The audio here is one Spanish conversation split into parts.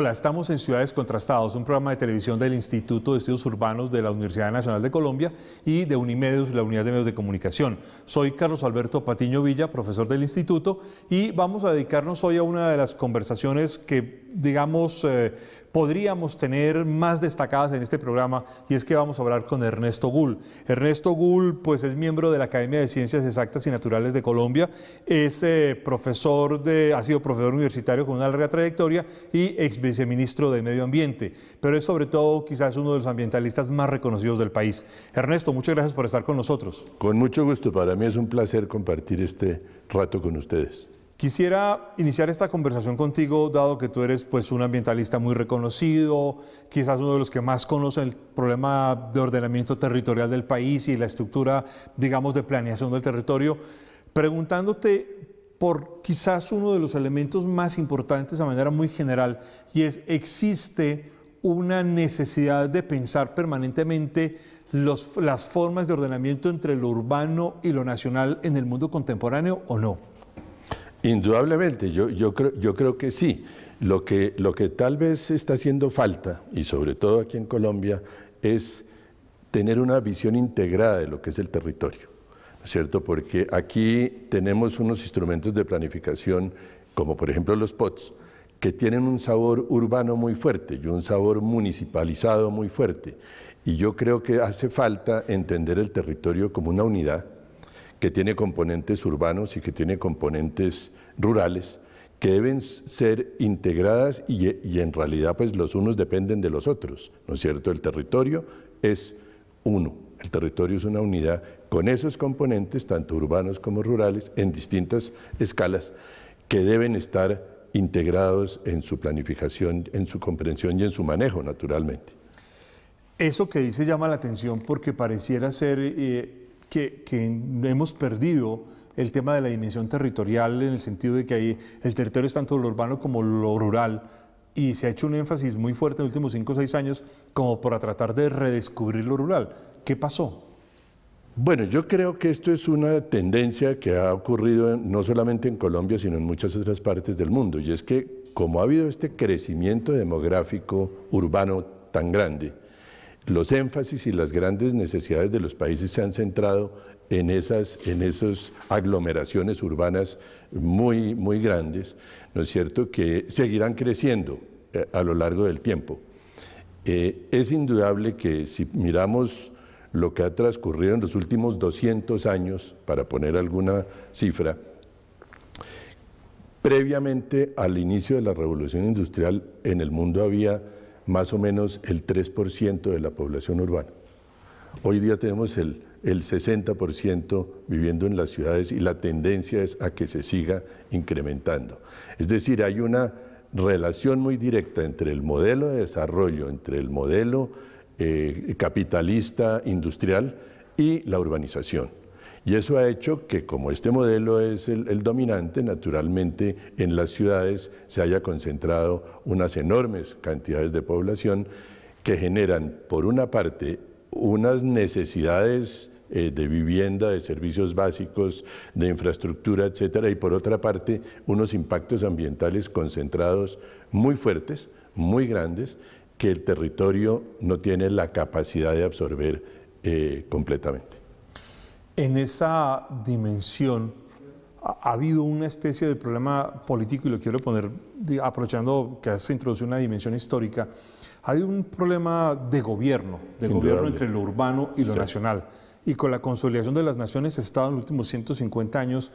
Hola, estamos en Ciudades Contrastados, un programa de televisión del Instituto de Estudios Urbanos de la Universidad Nacional de Colombia y de Unimedios, la Unidad de Medios de Comunicación. Soy Carlos Alberto Patiño Villa, profesor del instituto, y vamos a dedicarnos hoy a una de las conversaciones que, digamos, eh, podríamos tener más destacadas en este programa y es que vamos a hablar con Ernesto Gull. Ernesto Gull pues es miembro de la Academia de Ciencias Exactas y Naturales de Colombia, es eh, profesor de, ha sido profesor universitario con una larga trayectoria y ex viceministro de Medio Ambiente, pero es sobre todo quizás uno de los ambientalistas más reconocidos del país. Ernesto, muchas gracias por estar con nosotros. Con mucho gusto, para mí es un placer compartir este rato con ustedes. Quisiera iniciar esta conversación contigo, dado que tú eres pues, un ambientalista muy reconocido, quizás uno de los que más conoce el problema de ordenamiento territorial del país y la estructura, digamos, de planeación del territorio, preguntándote por quizás uno de los elementos más importantes de manera muy general, y es, ¿existe una necesidad de pensar permanentemente las formas de ordenamiento entre lo urbano y lo nacional en el mundo contemporáneo o no? Indudablemente, yo, creo, que sí. Lo que, lo que tal vez está haciendo falta, y sobre todo aquí en Colombia, es tener una visión integrada de lo que es el territorio, cierto? Porque aquí tenemos unos instrumentos de planificación, como por ejemplo los POTS, que tienen un sabor urbano muy fuerte y un sabor municipalizado muy fuerte. Y yo creo que hace falta entender el territorio como una unidad, que tiene componentes urbanos y que tiene componentes rurales, que deben ser integradas y, en realidad pues los unos dependen de los otros, ¿no es cierto? El territorio es uno, el territorio es una unidad con esos componentes, tanto urbanos como rurales, en distintas escalas, que deben estar integrados en su planificación, en su comprensión y en su manejo, naturalmente. Eso que dice llama la atención porque pareciera ser... Eh, que, hemos perdido el tema de la dimensión territorial en el sentido de que ahí el territorio es tanto lo urbano como lo rural y se ha hecho un énfasis muy fuerte en los últimos 5 o 6 años como para tratar de redescubrir lo rural. ¿Qué pasó? Bueno, yo creo que esto es una tendencia que ha ocurrido no solamente en Colombia, sino en muchas otras partes del mundo. Y es que como ha habido este crecimiento demográfico urbano tan grande, los énfasis y las grandes necesidades de los países se han centrado en esas, en aglomeraciones urbanas muy, muy grandes, ¿no es cierto?, que seguirán creciendo eh, a lo largo del tiempo. Eh, es indudable que si miramos lo que ha transcurrido en los últimos 200 años, para poner alguna cifra, previamente al inicio de la revolución industrial en el mundo había más o menos el 3% de la población urbana. Hoy día tenemos el, 60% viviendo en las ciudades y la tendencia es a que se siga incrementando. Es decir, hay una relación muy directa entre el modelo de desarrollo, entre el modelo eh, capitalista industrial y la urbanización. Y eso ha hecho que, como este modelo es el, dominante, naturalmente en las ciudades se haya concentrado unas enormes cantidades de población que generan, por una parte, unas necesidades eh, de vivienda, de servicios básicos, de infraestructura, etcétera, y por otra parte, unos impactos ambientales concentrados muy fuertes, muy grandes, que el territorio no tiene la capacidad de absorber eh, completamente en esa dimensión ha, habido una especie de problema político, y lo quiero poner aprovechando que se introduce una dimensión histórica, hay un problema de gobierno, de gobierno entre lo urbano y lo nacional. Y con la consolidación de las naciones-estado en los últimos 150 años,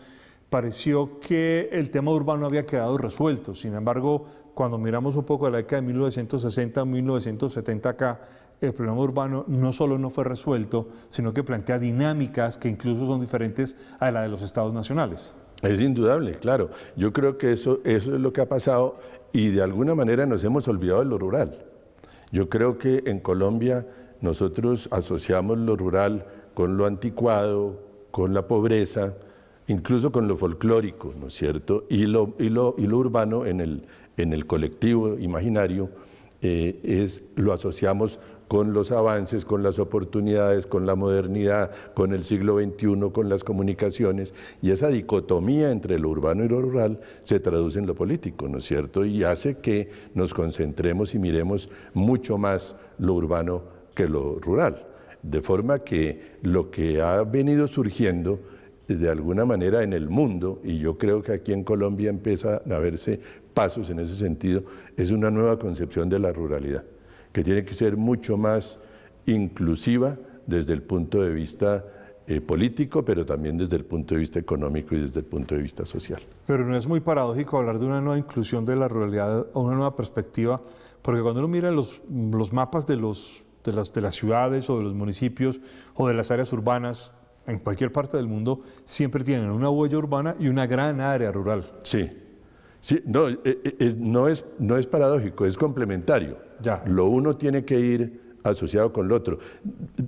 pareció que el tema urbano había quedado resuelto. Sin embargo, cuando miramos un poco la década de 1960-1970 acá, el problema urbano no solo no fue resuelto, sino que plantea dinámicas que incluso son diferentes a la de los estados nacionales. Es indudable, claro. Yo creo que eso, eso es lo que ha pasado y de alguna manera nos hemos olvidado de lo rural. Yo creo que en Colombia nosotros asociamos lo rural con lo anticuado, con la pobreza, incluso con lo folclórico, ¿no es cierto? Y lo, y lo urbano en el, en el colectivo imaginario eh, es, lo asociamos con los avances, con las oportunidades, con la modernidad, con el siglo XXI, con las comunicaciones. Y esa dicotomía entre lo urbano y lo rural se traduce en lo político, ¿no es cierto? Y hace que nos concentremos y miremos mucho más lo urbano que lo rural. De forma que lo que ha venido surgiendo de alguna manera en el mundo, y yo creo que aquí en Colombia empiezan a verse pasos en ese sentido, es una nueva concepción de la ruralidad que tiene que ser mucho más inclusiva desde el punto de vista eh, político, pero también desde el punto de vista económico y desde el punto de vista social. Pero no es muy paradójico hablar de una nueva inclusión de la ruralidad o una nueva perspectiva, porque cuando uno mira los, mapas de, de, las, ciudades o de los municipios o de las áreas urbanas, en cualquier parte del mundo, siempre tienen una huella urbana y una gran área rural. Sí, no, eh, eh, no, es, no es paradójico, es complementario. Lo uno tiene que ir asociado con lo otro.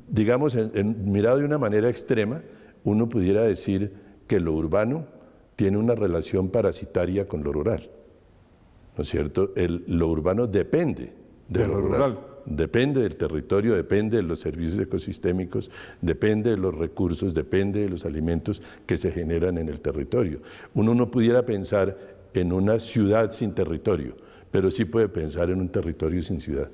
Digamos, mirado de una manera extrema, uno pudiera decir que lo urbano tiene una relación parasitaria con lo rural. ¿No es cierto? lo urbano depende de, lo, rural. Depende del territorio, depende de los servicios ecosistémicos, depende de los recursos, depende de los alimentos que se generan en el territorio. Uno no pudiera pensar en una ciudad sin territorio pero sí puede pensar en un territorio sin ciudad.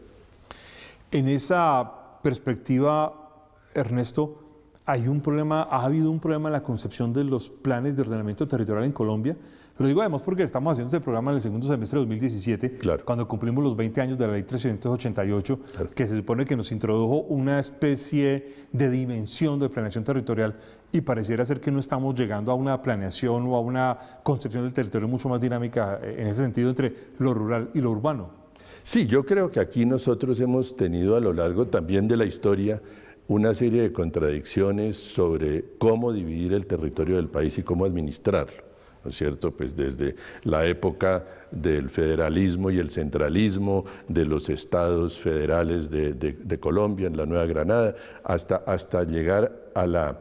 En esa perspectiva, Ernesto, hay un problema, ha habido un problema en la concepción de los planes de ordenamiento territorial en Colombia, lo digo además porque estamos haciendo este programa en el segundo semestre de 2017, cuando cumplimos los 20 años de la ley 388, que se supone que nos introdujo una especie de dimensión de planeación territorial y pareciera ser que no estamos llegando a una planeación o a una concepción del territorio mucho más dinámica eh, en ese sentido entre lo rural y lo urbano. Sí, yo creo que aquí nosotros hemos tenido a lo largo también de la historia una serie de contradicciones sobre cómo dividir el territorio del país y cómo administrarlo cierto? Pues desde la época del federalismo y el centralismo de los estados federales de, Colombia, en la Nueva Granada, hasta, hasta llegar a la,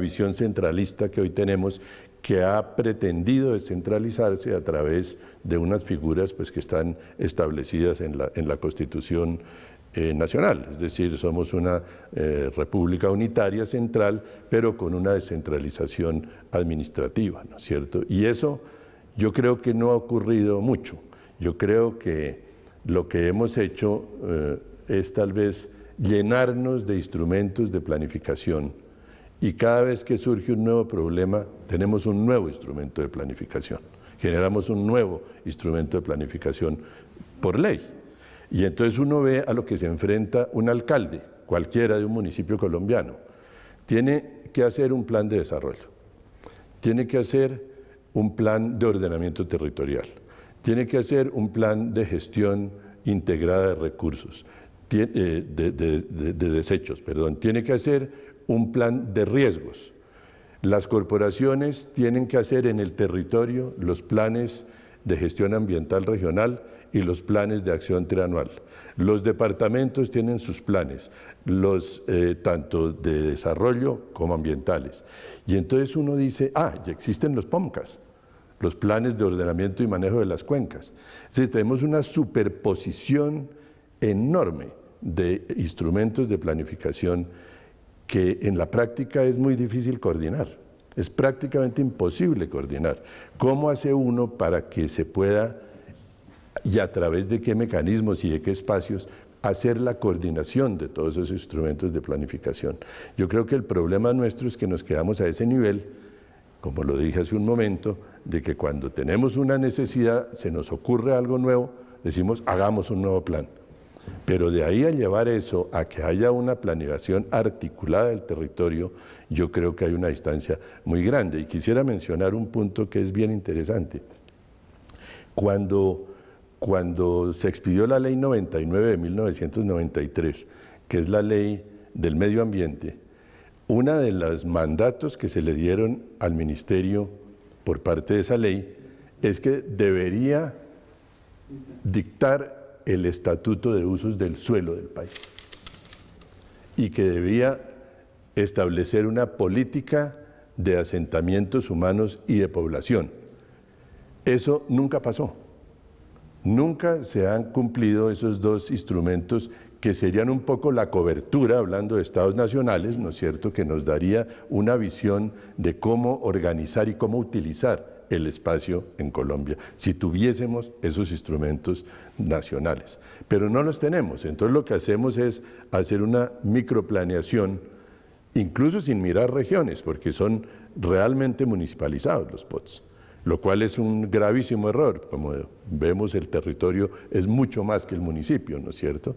visión centralista que hoy tenemos, que ha pretendido descentralizarse a través de unas figuras pues, que están establecidas la, en la Constitución eh, nacional, es decir, somos una eh, república unitaria central, pero con una descentralización administrativa, ¿no es cierto? Y eso yo creo que no ha ocurrido mucho. Yo creo que lo que hemos hecho eh, es tal vez llenarnos de instrumentos de planificación y cada vez que surge un nuevo problema tenemos un nuevo instrumento de planificación, generamos un nuevo instrumento de planificación por ley. Y entonces uno ve a lo que se enfrenta un alcalde, cualquiera de un municipio colombiano. Tiene que hacer un plan de desarrollo, tiene que hacer un plan de ordenamiento territorial, tiene que hacer un plan de gestión integrada de recursos, eh, de, desechos, perdón, tiene que hacer un plan de riesgos. Las corporaciones tienen que hacer en el territorio los planes de gestión ambiental regional y los planes de acción trianual. Los departamentos tienen sus planes, los eh, tanto de desarrollo como ambientales. Y entonces uno dice, ah, ya existen los POMCAS, los planes de ordenamiento y manejo de las cuencas. Si tenemos una superposición enorme de instrumentos de planificación que en la práctica es muy difícil coordinar. Es prácticamente imposible coordinar. ¿Cómo hace uno para que se pueda y a través de qué mecanismos y de qué espacios hacer la coordinación de todos esos instrumentos de planificación. Yo creo que el problema nuestro es que nos quedamos a ese nivel, como lo dije hace un momento, de que cuando tenemos una necesidad, se nos ocurre algo nuevo, decimos, hagamos un nuevo plan. Pero de ahí a llevar eso a que haya una planeación articulada del territorio, yo creo que hay una distancia muy grande. Y quisiera mencionar un punto que es bien interesante. Cuando cuando se expidió la ley 99 de 1993, que es la ley del medio ambiente, uno de los mandatos que se le dieron al ministerio por parte de esa ley es que debería dictar el estatuto de usos del suelo del país y que debía establecer una política de asentamientos humanos y de población. Eso nunca pasó. Nunca se han cumplido esos dos instrumentos que serían un poco la cobertura, hablando de estados nacionales, ¿no es cierto?, que nos daría una visión de cómo organizar y cómo utilizar el espacio en Colombia, si tuviésemos esos instrumentos nacionales. Pero no los tenemos, entonces lo que hacemos es hacer una microplaneación, incluso sin mirar regiones, porque son realmente municipalizados los POTS lo cual es un gravísimo error. Como vemos, el territorio es mucho más que el municipio, ¿no es cierto?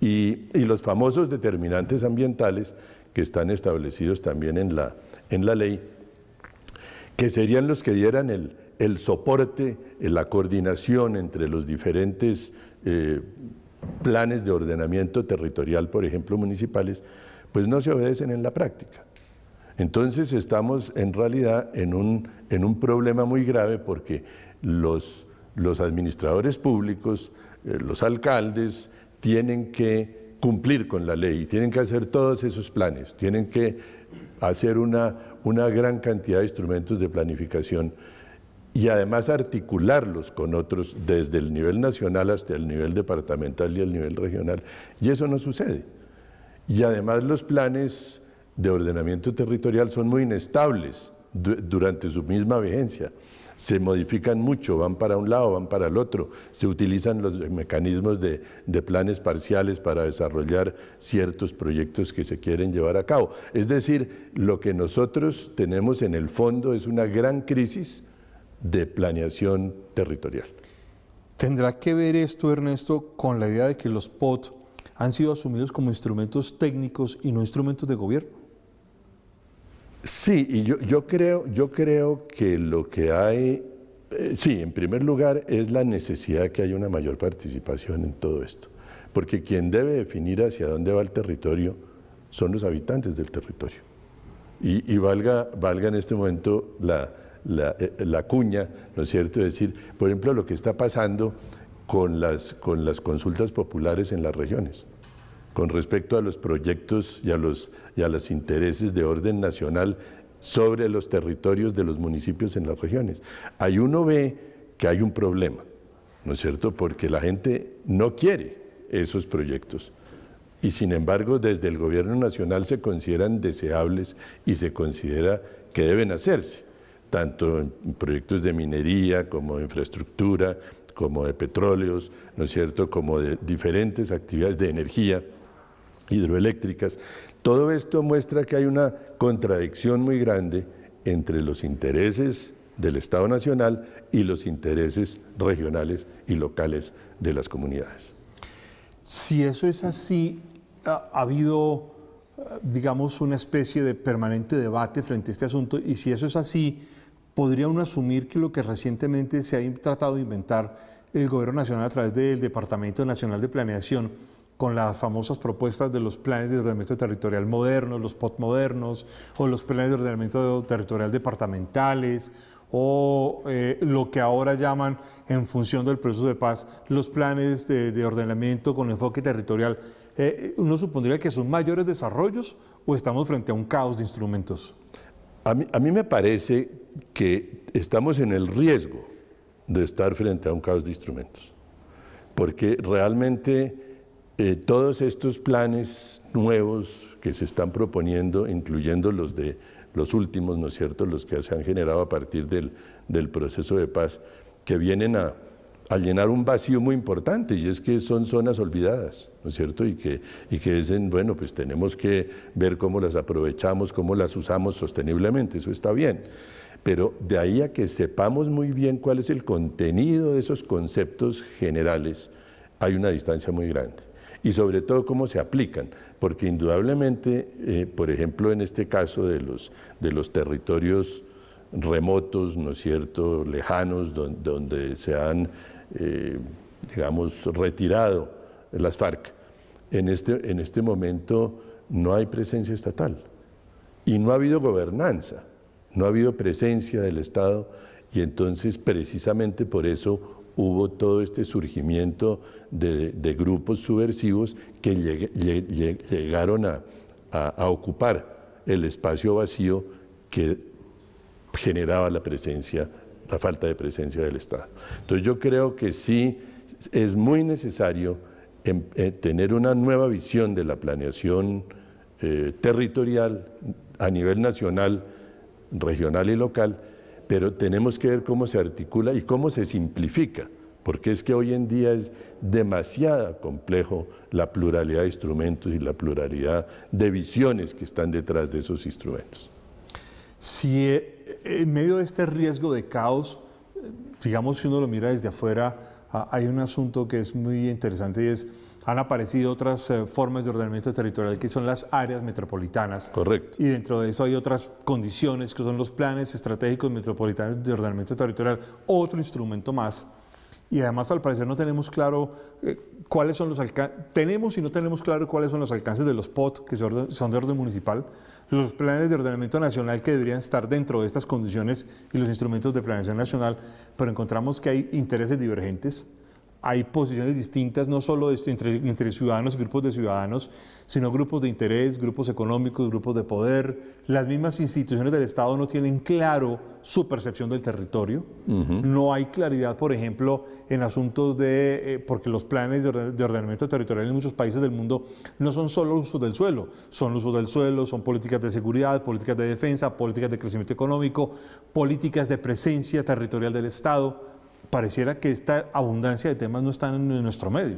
Y, los famosos determinantes ambientales que están establecidos también en la, en la ley, que serían los que dieran el, el soporte, la coordinación entre los diferentes eh, planes de ordenamiento territorial, por ejemplo, municipales, pues no se obedecen en la práctica. Entonces estamos en realidad en un, en un problema muy grave porque los, los administradores públicos, eh, los alcaldes, tienen que cumplir con la ley, tienen que hacer todos esos planes, tienen que hacer una, una gran cantidad de instrumentos de planificación y además articularlos con otros desde el nivel nacional hasta el nivel departamental y el nivel regional. Y eso no sucede. Y además los planes de ordenamiento territorial son muy inestables durante su misma vigencia. Se modifican mucho, van para un lado, van para el otro. Se utilizan los mecanismos de, planes parciales para desarrollar ciertos proyectos que se quieren llevar a cabo. Es decir, lo que nosotros tenemos en el fondo es una gran crisis de planeación territorial. ¿Tendrá que ver esto, Ernesto, con la idea de que los POT han sido asumidos como instrumentos técnicos y no instrumentos de gobierno? Sí, y yo, creo, yo creo que lo que hay, eh, sí, en primer lugar es la necesidad de que haya una mayor participación en todo esto, porque quien debe definir hacia dónde va el territorio son los habitantes del territorio. Y, valga, en este momento la, eh, la, cuña, ¿no es cierto? Es decir, por ejemplo, lo que está pasando con las, con las consultas populares en las regiones con respecto a los proyectos y a los, y a los intereses de orden nacional sobre los territorios de los municipios en las regiones. hay uno ve que hay un problema, ¿no es cierto? Porque la gente no quiere esos proyectos y sin embargo desde el gobierno nacional se consideran deseables y se considera que deben hacerse, tanto en proyectos de minería como de infraestructura, como de petróleos, ¿no es cierto?, como de diferentes actividades de energía hidroeléctricas. Todo esto muestra que hay una contradicción muy grande entre los intereses del Estado Nacional y los intereses regionales y locales de las comunidades. Si eso es así, ha, habido, eh, digamos, una especie de permanente debate frente a este asunto y si eso es así, ¿podría uno asumir que lo que recientemente se ha tratado de inventar el Gobierno Nacional a través del Departamento Nacional de Planeación, con las famosas propuestas de los planes de ordenamiento territorial modernos, los POT modernos, o los planes de ordenamiento territorial departamentales, o eh, lo que ahora llaman, en función del proceso de paz, los planes de, ordenamiento con enfoque territorial. Eh, ¿Uno supondría que son mayores desarrollos o estamos frente a un caos de instrumentos? A mí, a mí me parece que estamos en el riesgo de estar frente a un caos de instrumentos, porque realmente eh, todos estos planes nuevos que se están proponiendo, incluyendo los de los últimos, ¿no es cierto?, los que se han generado a partir del, proceso de paz, que vienen a, llenar un vacío muy importante, y es que son zonas olvidadas, ¿no es cierto?, y que, y que dicen, bueno, pues tenemos que ver cómo las aprovechamos, cómo las usamos sosteniblemente, eso está bien. Pero de ahí a que sepamos muy bien cuál es el contenido de esos conceptos generales, hay una distancia muy grande y sobre todo cómo se aplican, porque indudablemente, eh, por ejemplo, en este caso de los, de los territorios remotos, ¿no es cierto?, lejanos, donde, se han, eh, digamos, retirado las FARC. En este, en este momento no hay presencia estatal y no ha habido gobernanza, no ha habido presencia del Estado y entonces precisamente por eso hubo todo este surgimiento de, grupos subversivos que llegaron a, ocupar el espacio vacío que generaba la presencia, la falta de presencia del Estado. Entonces yo creo que sí es muy necesario em, eh, tener una nueva visión de la planeación eh, territorial a nivel nacional, regional y local, pero tenemos que ver cómo se articula y cómo se simplifica, porque es que hoy en día es demasiado complejo la pluralidad de instrumentos y la pluralidad de visiones que están detrás de esos instrumentos. Si eh, en medio de este riesgo de caos, eh, digamos si uno lo mira desde afuera, ah, hay un asunto que es muy interesante y es han aparecido otras eh, formas de ordenamiento territorial que son las áreas metropolitanas. Correcto. Y dentro de eso hay otras condiciones que son los planes estratégicos metropolitanos de ordenamiento territorial, otro instrumento más. Y además al parecer no tenemos claro eh, cuáles son los alcances, tenemos y no tenemos claro cuáles son los alcances de los POT, que son de orden municipal, los planes de ordenamiento nacional que deberían estar dentro de estas condiciones y los instrumentos de planeación nacional, pero encontramos que hay intereses divergentes hay posiciones distintas, no solo entre, ciudadanos y grupos de ciudadanos, sino grupos de interés, grupos económicos, grupos de poder. Las mismas instituciones del Estado no tienen claro su percepción del territorio. No hay claridad, por ejemplo, en asuntos de, eh, porque los planes de, de, ordenamiento territorial en muchos países del mundo no son solo usos del suelo, son usos del suelo, son políticas de seguridad, políticas de defensa, políticas de crecimiento económico, políticas de presencia territorial del Estado pareciera que esta abundancia de temas no están en nuestro medio.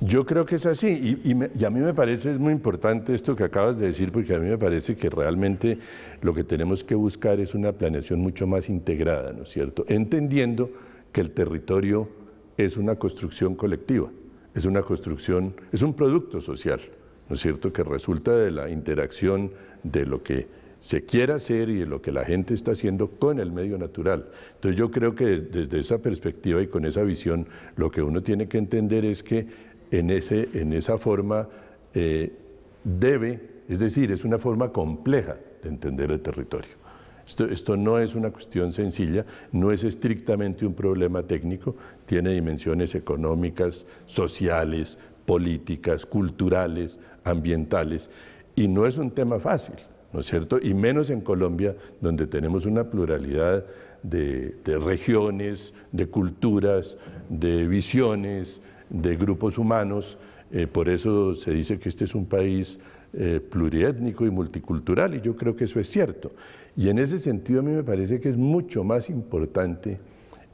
Yo creo que es así y, a mí me parece es muy importante esto que acabas de decir porque a mí me parece que realmente lo que tenemos que buscar es una planeación mucho más integrada, ¿no es cierto? Entendiendo que el territorio es una construcción colectiva, es una construcción, es un producto social, ¿no es cierto? Que resulta de la interacción de lo que se quiere hacer y lo que la gente está haciendo con el medio natural. Entonces yo creo que desde esa perspectiva y con esa visión, lo que uno tiene que entender es que en, esa forma eh, debe, es decir, es una forma compleja de entender el territorio. esto, no es una cuestión sencilla, no es estrictamente un problema técnico, tiene dimensiones económicas, sociales, políticas, culturales, ambientales, y no es un tema fácil. ¿no es cierto? Y menos en Colombia, donde tenemos una pluralidad de, regiones, de culturas, de visiones, de grupos humanos. Eh, por eso se dice que este es un país eh, pluriétnico y multicultural, y yo creo que eso es cierto. Y en ese sentido a mí me parece que es mucho más importante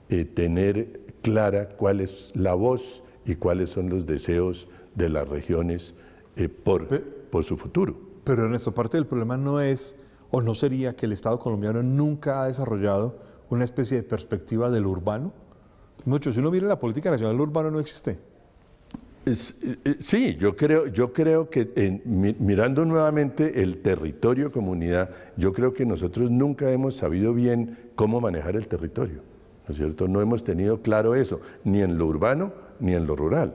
eh, tener clara cuál es la voz y cuáles son los deseos de las regiones por, por su futuro. Pero en nuestra parte del problema no es o no sería que el Estado colombiano nunca ha desarrollado una especie de perspectiva del urbano. Mucho, si uno mira la política nacional, urbano no existe. Eh, eh, sí, yo creo, yo creo que en, mirando nuevamente el territorio comunidad, yo creo que nosotros nunca hemos sabido bien cómo manejar el territorio, ¿no es cierto? No hemos tenido claro eso, ni en lo urbano ni en lo rural.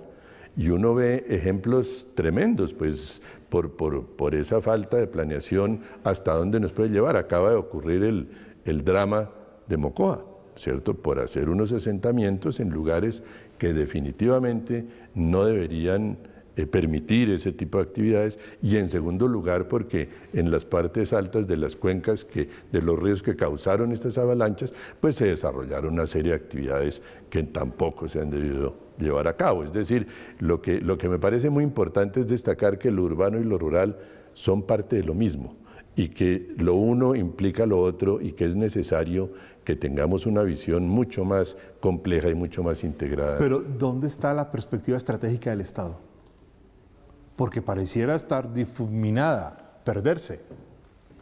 Y uno ve ejemplos tremendos, pues por, por, esa falta de planeación, hasta dónde nos puede llevar. Acaba de ocurrir el, el drama de Mocoa, ¿cierto? Por hacer unos asentamientos en lugares que definitivamente no deberían eh, permitir ese tipo de actividades y en segundo lugar porque en las partes altas de las cuencas que, de los ríos que causaron estas avalanchas, pues se desarrollaron una serie de actividades que tampoco se han debido llevar a cabo. Es decir, lo que, lo que me parece muy importante es destacar que lo urbano y lo rural son parte de lo mismo y que lo uno implica lo otro y que es necesario que tengamos una visión mucho más compleja y mucho más integrada. Pero ¿dónde está la perspectiva estratégica del Estado? porque pareciera estar difuminada, perderse.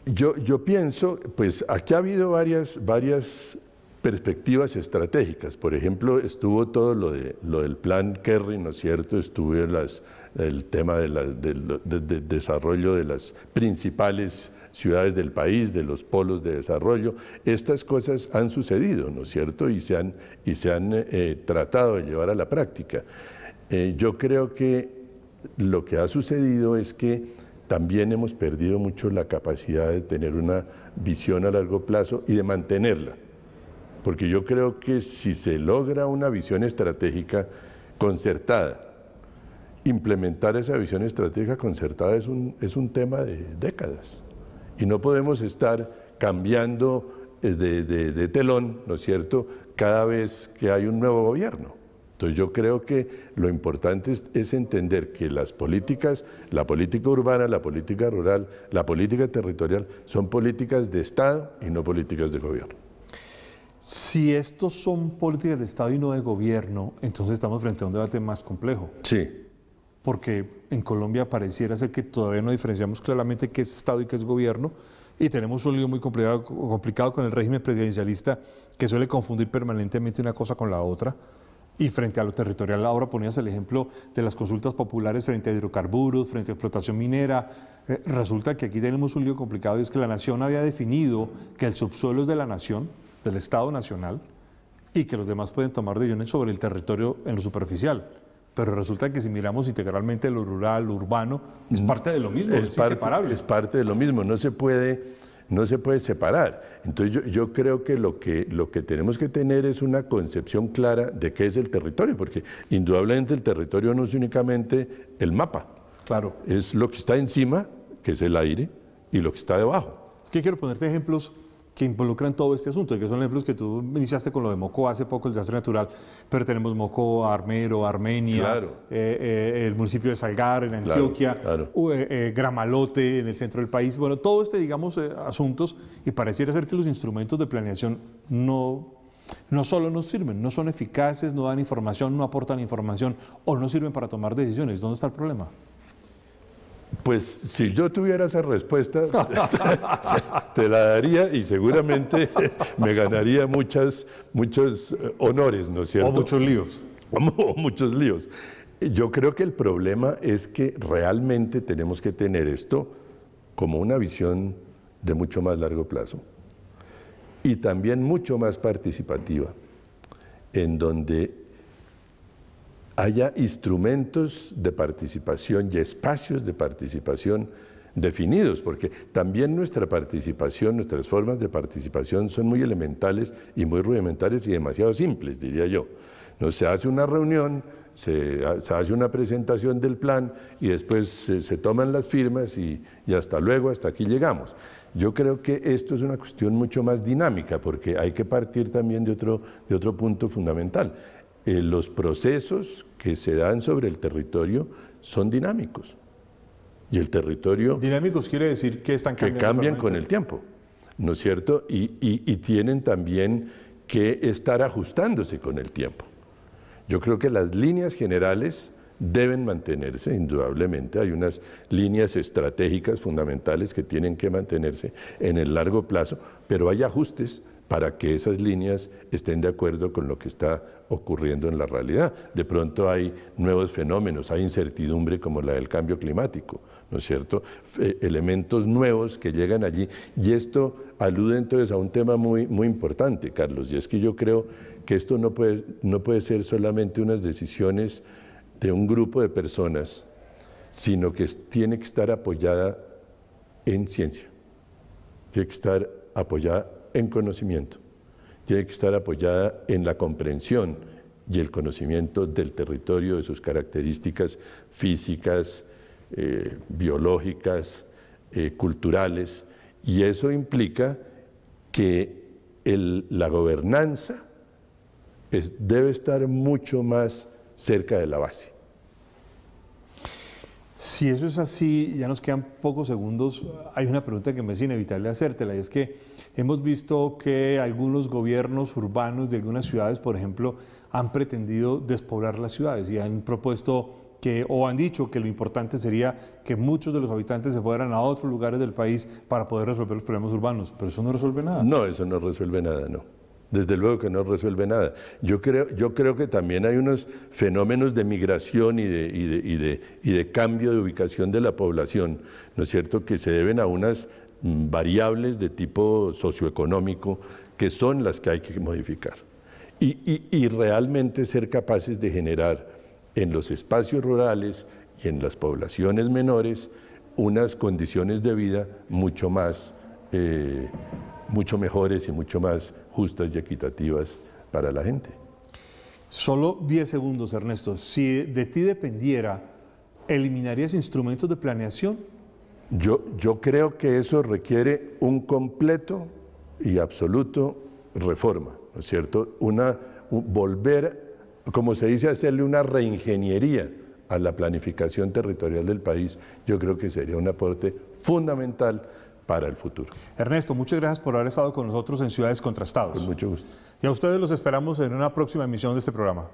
Yo, yo pienso, pues aquí ha habido varias, varias perspectivas estratégicas. Por ejemplo, estuvo todo lo, de, lo del plan Kerry, ¿no es cierto? Estuvo las, el tema de del de, desarrollo de las principales ciudades del país, de los polos de desarrollo. Estas cosas han sucedido, ¿no es cierto? Y se han, y se han eh, tratado de llevar a la práctica. Eh, yo creo que lo que ha sucedido es que también hemos perdido mucho la capacidad de tener una visión a largo plazo y de mantenerla. Porque yo creo que si se logra una visión estratégica concertada, implementar esa visión estratégica concertada es un, es un tema de décadas. Y no podemos estar cambiando eh, de, de telón, ¿no es cierto?, cada vez que hay un nuevo gobierno. Entonces yo creo que lo importante es, entender que las políticas, la política urbana, la política rural, la política territorial, son políticas de Estado y no políticas de gobierno. Si estos son políticas de Estado y no de gobierno, entonces estamos frente a un debate más complejo. Sí. Porque en Colombia pareciera ser que todavía no diferenciamos claramente qué es Estado y qué es gobierno, y tenemos un lío muy complicado, complicado con el régimen presidencialista que suele confundir permanentemente una cosa con la otra y frente a lo territorial, ahora ponías el ejemplo de las consultas populares frente a hidrocarburos, frente a explotación minera. Eh, resulta que aquí tenemos un lío complicado y es que la nación había definido que el subsuelo es de la nación, del Estado Nacional, y que los demás pueden tomar decisiones sobre el territorio en lo superficial. Pero resulta que si miramos integralmente lo rural, lo urbano, es mm. parte de lo mismo, es, Es parte de lo mismo, no se puede no se puede separar. Entonces yo, creo que lo, que lo que tenemos que tener es una concepción clara de qué es el territorio, porque indudablemente el territorio no es únicamente el mapa. Claro. Es lo que está encima, que es el aire, y lo que está debajo. quiero ponerte ejemplos que involucran todo este asunto, que son ejemplos que tú iniciaste con lo de Moco hace poco, el desastre natural, pero tenemos Moco, Armero, Armenia, eh, eh, el municipio de Salgar en Antioquia, eh, Gramalote en el centro del país, bueno, todo este, digamos, asuntos, y pareciera ser que los instrumentos de planeación no, no solo no sirven, no son eficaces, no dan información, no aportan información o no sirven para tomar decisiones. ¿Dónde está el problema? Pues si yo tuviera esa respuesta, te, la daría y seguramente me ganaría muchos eh, honores, ¿no es cierto? O muchos líos. O muchos líos. Yo creo que el problema es que realmente tenemos que tener esto como una visión de mucho más largo plazo y también mucho más participativa, en donde haya instrumentos de participación y espacios de participación definidos, porque también nuestra participación, nuestras formas de participación son muy elementales y muy rudimentarias y demasiado simples, diría yo. No, se hace una reunión, se, ah, hace una presentación del plan y después se, toman las firmas y, hasta luego, hasta aquí llegamos. Yo creo que esto es una cuestión mucho más dinámica porque hay que partir también de otro punto fundamental eh, los procesos que se dan sobre el territorio son dinámicos. Y el territorio... Dinámicos quiere decir que están cambiando. Que cambian con el tiempo, ¿no es cierto? y, y tienen también que estar ajustándose con el tiempo. Yo creo que las líneas generales deben mantenerse, indudablemente. Hay unas líneas estratégicas fundamentales que tienen que mantenerse en el largo plazo, pero hay ajustes para que esas líneas estén de acuerdo con lo que está ocurriendo en la realidad. De pronto hay nuevos fenómenos, hay incertidumbre como la del cambio climático, ¿no es cierto? Eh, elementos nuevos que llegan allí. Y esto alude entonces a un tema muy, muy importante, Carlos, y es que yo creo que esto no puede, no puede ser solamente unas decisiones de un grupo de personas, sino que tiene que estar apoyada en ciencia, tiene que estar apoyada en conocimiento. Tiene que estar apoyada en la comprensión y el conocimiento del territorio, de sus características físicas, eh, biológicas, eh, culturales, y eso implica que la gobernanza debe estar mucho más cerca de la base. Si eso es así, ya nos quedan pocos segundos, hay una pregunta que me es inevitable hacértela, y es que Hemos visto que algunos gobiernos urbanos de algunas ciudades, por ejemplo, han pretendido despoblar las ciudades y han propuesto que, o han dicho que lo importante sería que muchos de los habitantes se fueran a otros lugares del país para poder resolver los problemas urbanos. Pero eso no resuelve nada. No, eso no resuelve nada, no. Desde luego que no resuelve nada. Yo creo, yo creo que también hay unos fenómenos de migración y de, y de, y de cambio de ubicación de la población, ¿no es cierto?, que se deben a unas Mm, variables de tipo socioeconómico que son las que hay que modificar. Y, realmente ser capaces de generar en los espacios rurales y en las poblaciones menores unas condiciones de vida mucho más, eh, mucho mejores y mucho más justas y equitativas para la gente. Solo 10 segundos, Ernesto. Si de ti dependiera, ¿eliminarías instrumentos de planeación? Yo, creo que eso requiere un completo y absoluto reforma, ¿no es cierto? Una, volver, como se dice, hacerle una reingeniería a la planificación territorial del país, yo creo que sería un aporte fundamental para el futuro. Ernesto, muchas gracias por haber estado con nosotros en Ciudades Contrastados. Con mucho gusto. Y a ustedes los esperamos en una próxima emisión de este programa.